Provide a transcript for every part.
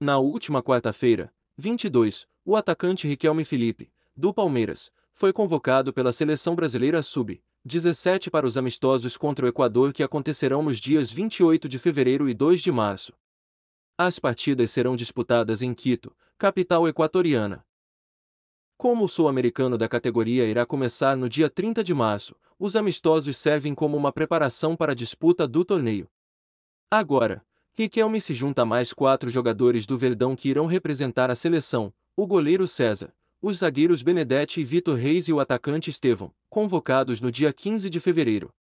Na última quarta-feira, 22, o atacante Riquelme Felipe, do Palmeiras, foi convocado pela seleção brasileira sub-17 para os amistosos contra o Equador que acontecerão nos dias 28 de fevereiro e 2 de março. As partidas serão disputadas em Quito, capital equatoriana. Como o sul-americano da categoria irá começar no dia 30 de março, os amistosos servem como uma preparação para a disputa do torneio. Agora, Riquelme se junta a mais quatro jogadores do Verdão que irão representar a seleção, o goleiro César, os zagueiros Benedetti e Vitor Reis e o atacante Estevão, convocados no dia 15 de fevereiro.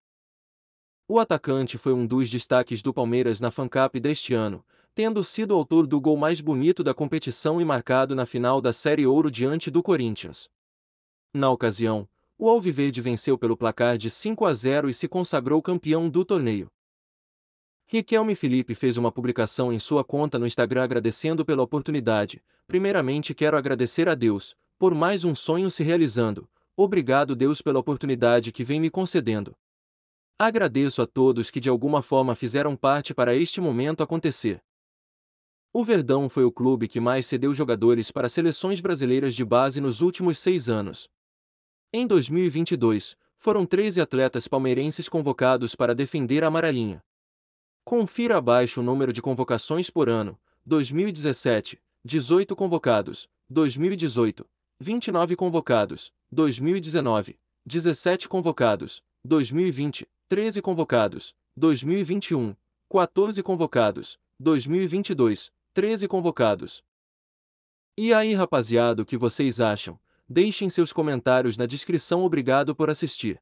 O atacante foi um dos destaques do Palmeiras na FANCAP deste ano, tendo sido autor do gol mais bonito da competição e marcado na final da Série Ouro diante do Corinthians. Na ocasião, o Alviverde venceu pelo placar de 5 a 0 e se consagrou campeão do torneio. Riquelme Felipe fez uma publicação em sua conta no Instagram agradecendo pela oportunidade. Primeiramente quero agradecer a Deus, por mais um sonho se realizando. Obrigado Deus pela oportunidade que vem me concedendo. Agradeço a todos que de alguma forma fizeram parte para este momento acontecer. O Verdão foi o clube que mais cedeu jogadores para seleções brasileiras de base nos últimos seis anos. Em 2022, foram 13 atletas palmeirenses convocados para defender a amarelinha. Confira abaixo o número de convocações por ano: 2017, 18 convocados, 2018, 29 convocados, 2019, 17 convocados, 2020, 13 convocados, 2021, 14 convocados, 2022, 13 convocados. E aí, rapaziada, o que vocês acham? Deixem seus comentários na descrição. Obrigado por assistir.